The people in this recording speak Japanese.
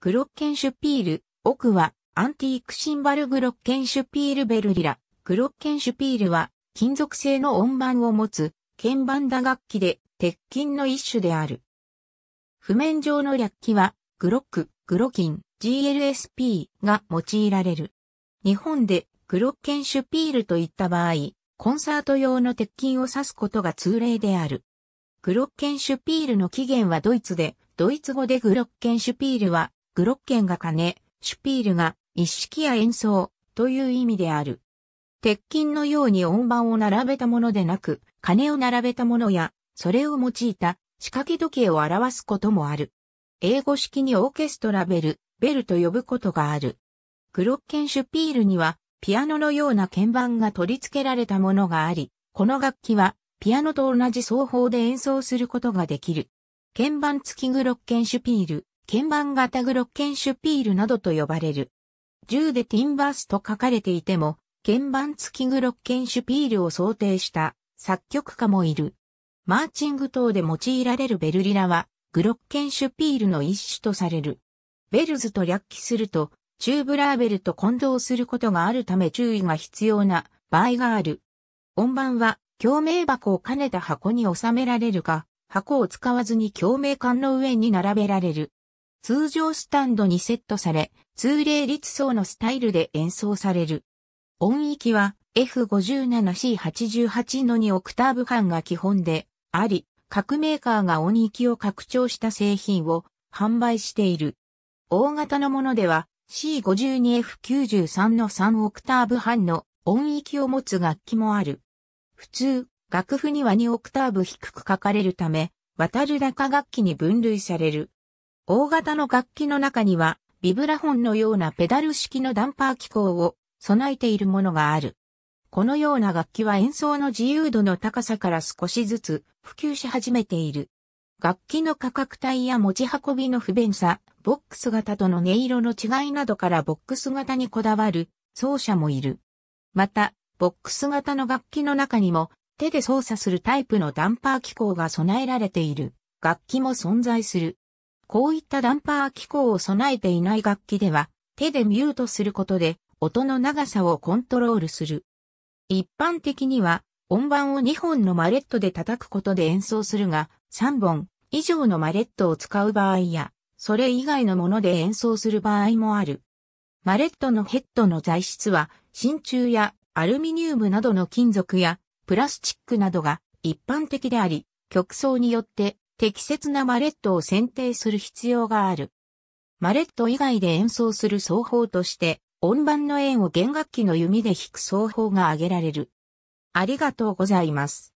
グロッケンシュピール、奥は、アンティークシンバルグロッケンシュピールベルリラ。グロッケンシュピールは、金属製の音板を持つ、鍵盤打楽器で、鉄筋の一種である。譜面上の略記は、グロック、グロキン、GLSP が用いられる。日本で、グロッケンシュピールといった場合、コンサート用の鉄筋を指すことが通例である。グロッケンシュピールの起源はドイツで、ドイツ語でグロッケンシュピールはグロッケンが金、シュピールが一式や演奏という意味である。鉄筋のように音盤を並べたものでなく、金を並べたものや、それを用いた仕掛け時計を表すこともある。英語式にオーケストラベル、ベルと呼ぶことがある。グロッケンシュピールには、ピアノのような鍵盤が取り付けられたものがあり、この楽器は、ピアノと同じ奏法で演奏することができる。鍵盤付きグロッケンシュピール鍵盤型グロッケンシュピールなどと呼ばれる。銃でティンバースと書かれていても、鍵盤付きグロッケンシュピールを想定した作曲家もいる。マーチング等で用いられるベルリラは、グロッケンシュピールの一種とされる。ベルズと略記すると、チューブラーベルと混同することがあるため注意が必要な場合がある。音盤は、共鳴箱を兼ねた箱に収められるか、箱を使わずに共鳴管の上に並べられる。通常スタンドにセットされ、通例立層のスタイルで演奏される。音域は F57C88 の2オクターブ半が基本であり、各メーカーが音域を拡張した製品を販売している。大型のものでは C52F93 の3オクターブ半の音域を持つ楽器もある。普通、楽譜には2オクターブ低く書かれるため、渡る高楽器に分類される。大型の楽器の中には、ビブラフォンのようなペダル式のダンパー機構を備えているものがある。このような楽器は演奏の自由度の高さから少しずつ普及し始めている。楽器の価格帯や持ち運びの不便さ、ボックス型との音色の違いなどからボックス型にこだわる奏者もいる。また、ボックス型の楽器の中にも手で操作するタイプのダンパー機構が備えられている楽器も存在する。こういったダンパー機構を備えていない楽器では、手でミュートすることで、音の長さをコントロールする。一般的には、音盤を2本のマレットで叩くことで演奏するが、3本以上のマレットを使う場合や、それ以外のもので演奏する場合もある。マレットのヘッドの材質は、真鍮やアルミニウムなどの金属やプラスチックなどが一般的であり、曲奏によって適切なマレットを選定する必要がある。マレット以外で演奏する奏法として、音盤の円を弦楽器の弓で弾く奏法が挙げられる。ありがとうございます。